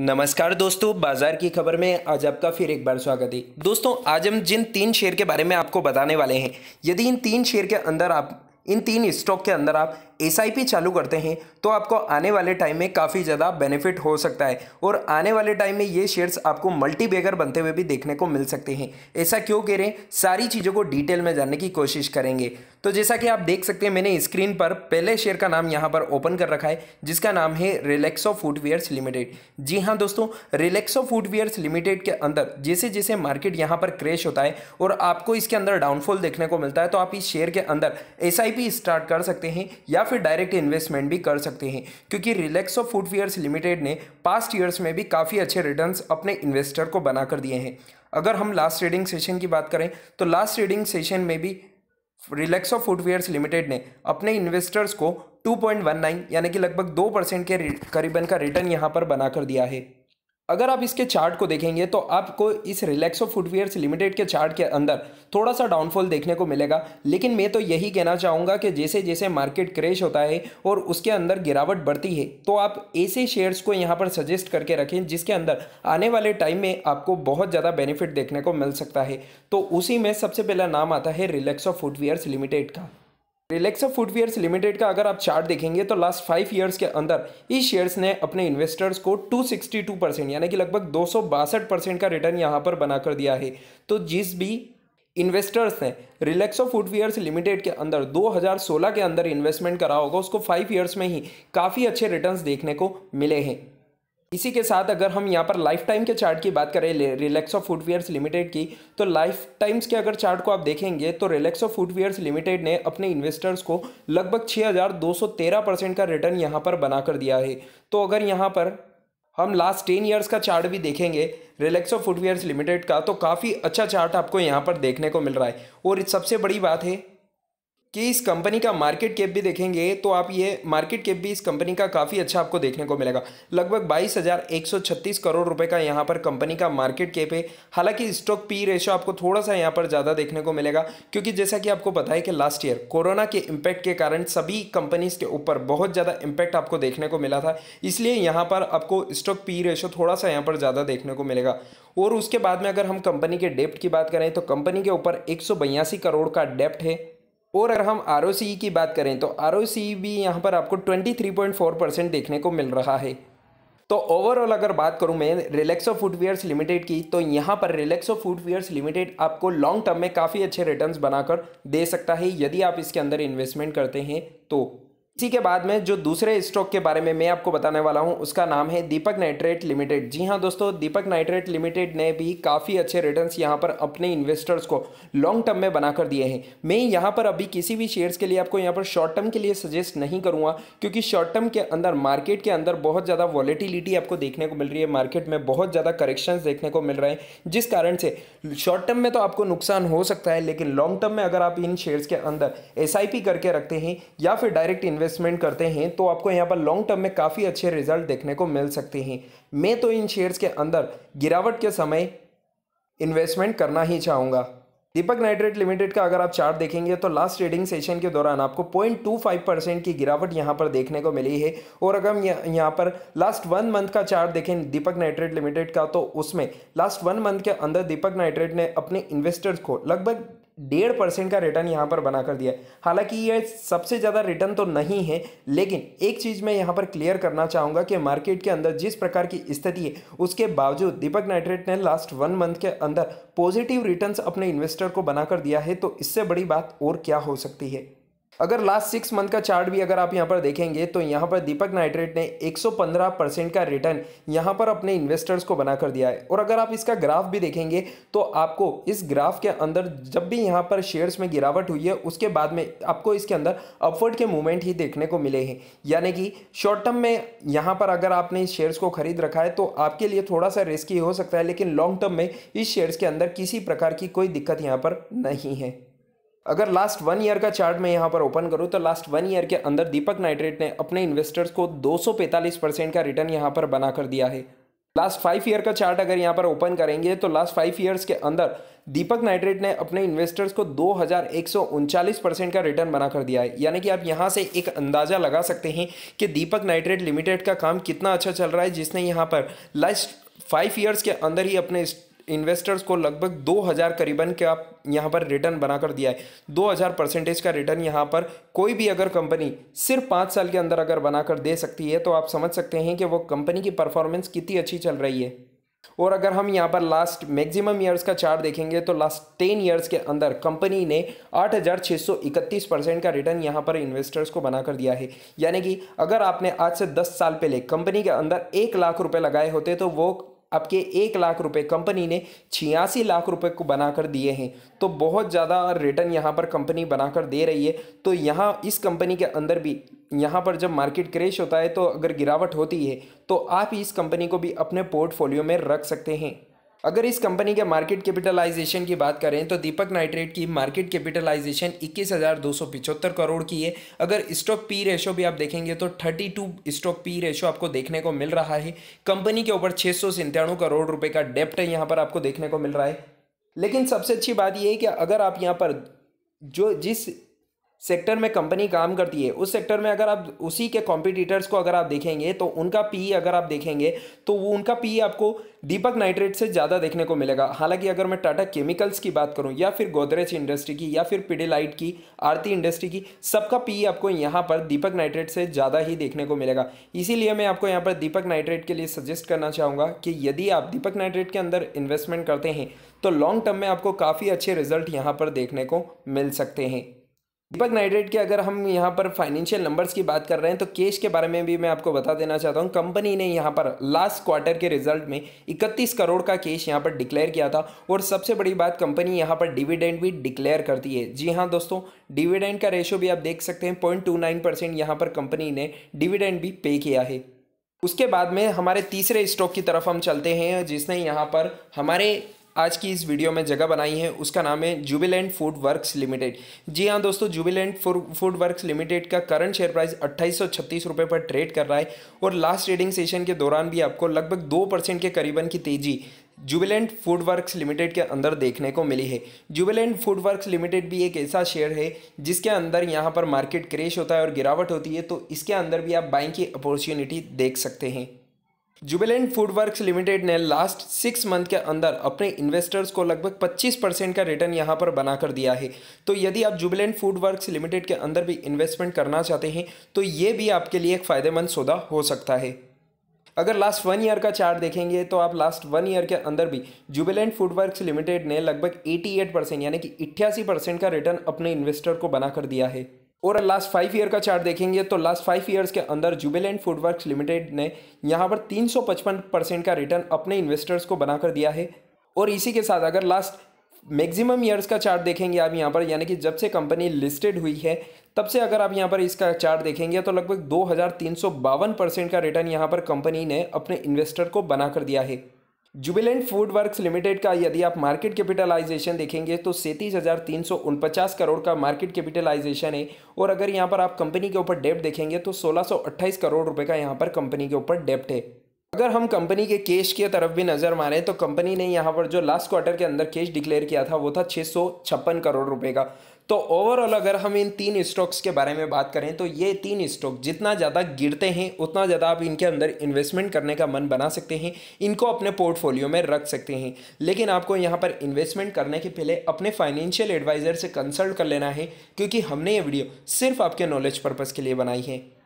नमस्कार दोस्तों बाजार की खबर में आज आपका फिर एक बार स्वागत है दोस्तों आज हम जिन तीन शेयर के बारे में आपको बताने वाले हैं यदि इन तीन शेयर के अंदर आप इन तीन स्टॉक के अंदर आप एस चालू करते हैं तो आपको आने वाले टाइम में काफ़ी ज़्यादा बेनिफिट हो सकता है और आने वाले टाइम में ये शेयर्स आपको मल्टी बेगर बनते हुए भी देखने को मिल सकते हैं ऐसा क्यों कह रहे हैं सारी चीज़ों को डिटेल में जानने की कोशिश करेंगे तो जैसा कि आप देख सकते हैं मैंने स्क्रीन पर पहले शेयर का नाम यहाँ पर ओपन कर रखा है जिसका नाम है रिलेक्सो फूडवेयर्स लिमिटेड जी हाँ दोस्तों रिलेक्सो फुटवेयर्स लिमिटेड के अंदर जैसे जैसे मार्केट यहाँ पर क्रैश होता है और आपको इसके अंदर डाउनफॉल देखने को मिलता है तो आप इस शेयर के अंदर एस स्टार्ट कर सकते हैं या फिर डायरेक्ट इन्वेस्टमेंट भी कर सकते हैं क्योंकि रिलैक्सो फूडवेयर्स लिमिटेड ने पास्ट ईयर्स में भी काफ़ी अच्छे रिटर्न अपने इन्वेस्टर को बना कर दिए हैं अगर हम लास्ट ट्रेडिंग सेशन की बात करें तो लास्ट ट्रेडिंग सेशन में भी रिलैक्सो फूडवेयर्स लिमिटेड ने अपने इन्वेस्टर्स को 2.19 यानी कि लगभग दो परसेंट के करीबन का रिटर्न यहां पर बनाकर दिया है अगर आप इसके चार्ट को देखेंगे तो आपको इस रिलैक्सो फुटवेयर्स लिमिटेड के चार्ट के अंदर थोड़ा सा डाउनफॉल देखने को मिलेगा लेकिन मैं तो यही कहना चाहूँगा कि जैसे जैसे मार्केट क्रेश होता है और उसके अंदर गिरावट बढ़ती है तो आप ऐसे शेयर्स को यहाँ पर सजेस्ट करके रखें जिसके अंदर आने वाले टाइम में आपको बहुत ज़्यादा बेनिफिट देखने को मिल सकता है तो उसी में सबसे पहला नाम आता है रिलैक्सो फुटवेयर्स लिमिटेड का रिलेक्सा फुटवेयर्स लिमिटेड का अगर आप चार्ट देखेंगे तो लास्ट फाइव ईयर्स के अंदर इस शेयर्स ने अपने इन्वेस्टर्स को 262 परसेंट यानी कि लगभग दो परसेंट का रिटर्न यहाँ पर बनाकर दिया है तो जिस भी इन्वेस्टर्स ने रिलेक्सो फुटवेयर्स लिमिटेड के अंदर 2016 के अंदर इन्वेस्टमेंट करा होगा उसको फाइव ईयर्स में ही काफ़ी अच्छे रिटर्न्स देखने को मिले हैं इसी के साथ अगर हम यहाँ पर लाइफ टाइम के चार्ट की बात करें रिलेक्सो फूडवेयर्स लिमिटेड की तो लाइफ टाइम्स के अगर चार्ट को आप देखेंगे तो रिलेक्सो फूडवेयर्स लिमिटेड ने अपने इन्वेस्टर्स को लगभग 6,213 परसेंट का रिटर्न यहाँ पर बना कर दिया है तो अगर यहाँ पर हम लास्ट टेन ईयर्स का चार्ट भी देखेंगे रिलेक्सो फूडवेयर्स लिमिटेड का तो काफ़ी अच्छा चार्ट आपको यहाँ पर देखने को मिल रहा है और सबसे बड़ी बात है कि इस कंपनी का मार्केट कैप भी देखेंगे तो आप ये मार्केट कैप भी इस कंपनी का काफ़ी अच्छा आपको देखने को मिलेगा लगभग बाईस हज़ार एक सौ छत्तीस करोड़ रुपए का यहाँ पर कंपनी का मार्केट कैप है हालांकि स्टॉक पी रेशो आपको थोड़ा सा यहाँ पर ज़्यादा देखने को मिलेगा क्योंकि जैसा कि आपको पता है कि लास्ट ईयर कोरोना के इम्पैक्ट के कारण सभी कंपनीज के ऊपर बहुत ज़्यादा इम्पैक्ट आपको देखने को मिला था इसलिए यहाँ पर आपको स्टॉक पी रेशो थोड़ा सा यहाँ पर ज़्यादा देखने को मिलेगा और उसके बाद में अगर हम कंपनी के डेप्ट की बात करें तो कंपनी के ऊपर एक करोड़ का डेप्ट है और अगर हम आर e की बात करें तो आर e भी यहाँ पर आपको 23.4 परसेंट देखने को मिल रहा है तो ओवरऑल अगर बात करूँ मैं रिलैक्सो फूडवेयर्स लिमिटेड की तो यहाँ पर रिलैक्सो फूडवेयर्स लिमिटेड आपको लॉन्ग टर्म में काफ़ी अच्छे रिटर्न्स बनाकर दे सकता है यदि आप इसके अंदर इन्वेस्टमेंट करते हैं तो इसी के बाद में जो दूसरे स्टॉक के बारे में मैं आपको बताने वाला हूं उसका नाम है दीपक नाइट्रेट लिमिटेड जी हां दोस्तों दीपक नाइट्रेट लिमिटेड ने भी काफ़ी अच्छे रिटर्न्स यहां पर अपने इन्वेस्टर्स को लॉन्ग टर्म में बनाकर दिए हैं मैं यहां पर अभी किसी भी शेयर्स के लिए आपको यहां पर शॉर्ट टर्म के लिए सजेस्ट नहीं करूँगा क्योंकि शॉर्ट टर्म के अंदर मार्केट के अंदर बहुत ज़्यादा वॉलिटिलिटी आपको देखने को मिल रही है मार्केट में बहुत ज़्यादा करेक्शन देखने को मिल रहे हैं जिस कारण से शॉर्ट टर्म में तो आपको नुकसान हो सकता है लेकिन लॉन्ग टर्म में अगर आप इन शेयर्स के अंदर एस करके रखते हैं या फिर डायरेक्ट इन्वेस्ट इन्वेस्टमेंट करते हैं तो आपको यहाँ पर लॉन्ग टर्म में काफ़ी अच्छे रिजल्ट देखने को मिल सकते हैं मैं तो इन शेयर्स के अंदर गिरावट के समय इन्वेस्टमेंट करना ही चाहूँगा दीपक नाइट्रेट लिमिटेड का अगर आप चार्ट देखेंगे तो लास्ट ट्रेडिंग सेशन के दौरान आपको 0.25 परसेंट की गिरावट यहां पर देखने को मिली है और अगर हम यहां पर लास्ट वन मंथ का चार्ट देखें दीपक नाइट्रेट लिमिटेड का तो उसमें लास्ट वन मंथ के अंदर दीपक नाइट्रेट ने अपने इन्वेस्टर्स को लगभग डेढ़ परसेंट का रिटर्न यहाँ पर बना कर दिया है हालांकि ये सबसे ज़्यादा रिटर्न तो नहीं है लेकिन एक चीज़ मैं यहाँ पर क्लियर करना चाहूँगा कि मार्केट के अंदर जिस प्रकार की स्थिति है उसके बावजूद दीपक नाइट्रेट ने लास्ट वन मंथ के अंदर पॉजिटिव रिटर्न्स अपने इन्वेस्टर को बनाकर दिया है तो इससे बड़ी बात और क्या हो सकती है अगर लास्ट सिक्स मंथ का चार्ट भी अगर आप यहाँ पर देखेंगे तो यहाँ पर दीपक नाइट्रेट ने 115 परसेंट का रिटर्न यहाँ पर अपने इन्वेस्टर्स को बना कर दिया है और अगर आप इसका ग्राफ भी देखेंगे तो आपको इस ग्राफ के अंदर जब भी यहाँ पर शेयर्स में गिरावट हुई है उसके बाद में आपको इसके अंदर अपवर्ड के मूवमेंट ही देखने को मिले हैं यानी कि शॉर्ट टर्म में यहाँ पर अगर आपने इस शेयर्स को खरीद रखा है तो आपके लिए थोड़ा सा रिस्की हो सकता है लेकिन लॉन्ग टर्म में इस शेयर्स के अंदर किसी प्रकार की कोई दिक्कत यहाँ पर नहीं है अगर लास्ट वन ईयर का चार्ट मैं यहाँ पर ओपन करूँ तो लास्ट वन ईयर के अंदर दीपक नाइट्रेट ने अपने इन्वेस्टर्स को 245 परसेंट का रिटर्न यहाँ पर बना कर दिया है लास्ट फाइव ईयर का चार्ट अगर यहाँ पर ओपन करेंगे तो लास्ट फाइव ईयर्स के अंदर दीपक नाइट्रेट ने अपने इन्वेस्टर्स को दो परसेंट का रिटर्न बना कर दिया है यानी कि आप यहाँ से एक अंदाज़ा लगा सकते हैं कि दीपक नाइट्रेट लिमिटेड का काम कितना अच्छा चल रहा है जिसने यहाँ पर लास्ट फाइव ईयर्स के अंदर ही अपने इन्वेस्टर्स को लगभग दो हज़ार करीबन के आप यहाँ पर रिटर्न बनाकर दिया है दो हज़ार परसेंटेज का रिटर्न यहाँ पर कोई भी अगर कंपनी सिर्फ पाँच साल के अंदर अगर बनाकर दे सकती है तो आप समझ सकते हैं कि वो कंपनी की परफॉर्मेंस कितनी अच्छी चल रही है और अगर हम यहाँ पर लास्ट मैक्सिमम ईयर्स का चार्ट देखेंगे तो लास्ट टेन ईयर्स के अंदर कंपनी ने आठ हजार सौ इकतीस परसेंट का रिटर्न यहाँ पर इन्वेस्टर्स को बनाकर दिया है यानी कि अगर आपने आज से दस साल पहले कंपनी के अंदर एक लाख रुपए लगाए होते तो वो आपके एक लाख रुपए कंपनी ने छियासी लाख रुपए को बनाकर दिए हैं तो बहुत ज़्यादा रिटर्न यहाँ पर कंपनी बनाकर दे रही है तो यहाँ इस कंपनी के अंदर भी यहाँ पर जब मार्केट क्रेश होता है तो अगर गिरावट होती है तो आप इस कंपनी को भी अपने पोर्टफोलियो में रख सकते हैं अगर इस कंपनी के मार्केट कैपिटलाइजेशन की बात करें तो दीपक नाइट्रेट की मार्केट कैपिटलाइजेशन इक्कीस हज़ार दो सौ पिचहत्तर करोड़ की है अगर स्टॉक पी रेशो भी आप देखेंगे तो thirty two stock P ratio आपको देखने को मिल रहा है कंपनी के ऊपर छः सौ सत्तानवे करोड़ रुपए का डेप्ट है यहाँ पर आपको देखने को मिल रहा है लेकिन सबसे अच्छी बात यह है कि अगर आप यहाँ पर जो जिस सेक्टर में कंपनी काम करती है उस सेक्टर में अगर आप उसी के कॉम्पिटिटर्स को अगर आप देखेंगे तो उनका पी e अगर आप देखेंगे तो वो उनका पी e आपको दीपक नाइट्रेट से ज़्यादा देखने को मिलेगा हालांकि अगर मैं टाटा केमिकल्स की बात करूं या फिर गोदरेज इंडस्ट्री की या फिर पिडेलाइट की आरती इंडस्ट्री की सबका पी e आपको यहाँ पर दीपक नाइट्रेट से ज़्यादा ही देखने को मिलेगा इसीलिए मैं आपको यहाँ पर दीपक नाइट्रेट के लिए सजेस्ट करना चाहूँगा कि यदि आप दीपक नाइट्रेट के अंदर इन्वेस्टमेंट करते हैं तो लॉन्ग टर्म में आपको काफ़ी अच्छे रिजल्ट यहाँ पर देखने को मिल सकते हैं दीपक नाइड्रेट के अगर हम यहाँ पर फाइनेंशियल नंबर्स की बात कर रहे हैं तो केश के बारे में भी मैं आपको बता देना चाहता हूँ कंपनी ने यहाँ पर लास्ट क्वार्टर के रिजल्ट में 31 करोड़ का केश यहाँ पर डिक्लेयर किया था और सबसे बड़ी बात कंपनी यहाँ पर डिविडेंड भी डिक्लेयर करती है जी हाँ दोस्तों डिविडेंड का रेशो भी आप देख सकते हैं पॉइंट टू नाइन परसेंट यहाँ पर कंपनी ने डिविडेंड भी पे किया है उसके बाद में हमारे तीसरे स्टॉक की तरफ हम चलते हैं जिसने यहाँ पर हमारे आज की इस वीडियो में जगह बनाई है उसका नाम है जुबिलेंट फूड वर्क्स लिमिटेड जी हाँ दोस्तों जुबिलेंट फूड वर्क्स लिमिटेड का करंट शेयर प्राइस अट्ठाईस रुपए पर ट्रेड कर रहा है और लास्ट ट्रेडिंग सेशन के दौरान भी आपको लगभग दो परसेंट के करीबन की तेजी जुबिलेंट फूड वर्क्स लिमिटेड के अंदर देखने को मिली है जुबिलेंट फूड वर्क्स लिमिटेड भी एक ऐसा शेयर है जिसके अंदर यहाँ पर मार्केट क्रेश होता है और गिरावट होती है तो इसके अंदर भी आप बाइंग की अपॉर्चुनिटी देख सकते हैं जुबेलेंट फूड लिमिटेड ने लास्ट सिक्स मंथ के अंदर अपने इन्वेस्टर्स को लगभग 25 परसेंट का रिटर्न यहां पर बनाकर दिया है तो यदि आप जुबेलेंट फूड लिमिटेड के अंदर भी इन्वेस्टमेंट करना चाहते हैं तो ये भी आपके लिए एक फ़ायदेमंद सौदा हो सकता है अगर लास्ट वन ईयर का चार्ट देखेंगे तो आप लास्ट वन ईयर के अंदर भी जुबेलेंट फूडवर्क्स लिमिटेड ने लगभग 88 परसेंट यानी कि 88 परसेंट का रिटर्न अपने इन्वेस्टर को बनाकर दिया है और लास्ट फाइव ईयर का चार्ट देखेंगे तो लास्ट फाइव ईयर्स के अंदर फूड फूडवर्क्स लिमिटेड ने यहाँ पर 355 परसेंट का रिटर्न अपने इन्वेस्टर्स को बनाकर दिया है और इसी के साथ अगर लास्ट मैक्सिमम ईयर्स का चार्ट देखेंगे आप यहाँ पर यानी कि जब से कंपनी लिस्टेड हुई है तब से अगर आप यहाँ पर इसका चार्ट देखेंगे तो लगभग दो परसेंट का रिटर्न यहाँ पर कंपनी ने अपने इन्वेस्टर को बनाकर दिया है जुबिलेंट फूड वर्क्स लिमिटेड का यदि आप मार्केट कैपिटलाइजेशन देखेंगे तो सैंतीस हज़ार तीन सौ उनपचास करोड़ का मार्केट कैपिटलाइजेशन है और अगर यहाँ पर आप कंपनी के ऊपर डेप्ट देखेंगे तो सोलह सौ अट्ठाईस करोड़ रुपए का यहाँ पर कंपनी के ऊपर डेप्ट है अगर हम कंपनी के कैश की तरफ भी नज़र मारें तो कंपनी ने यहाँ पर जो लास्ट क्वार्टर के अंदर कैश डिक्लेयर किया था वो था छः करोड़ रुपए का तो ओवरऑल अगर हम इन तीन स्टॉक्स के बारे में बात करें तो ये तीन स्टॉक जितना ज़्यादा गिरते हैं उतना ज़्यादा आप इनके अंदर इन्वेस्टमेंट करने का मन बना सकते हैं इनको अपने पोर्टफोलियो में रख सकते हैं लेकिन आपको यहाँ पर इन्वेस्टमेंट करने के पहले अपने फाइनेंशियल एडवाइज़र से कंसल्ट कर लेना है क्योंकि हमने ये वीडियो सिर्फ आपके नॉलेज पर्पज़ के लिए बनाई है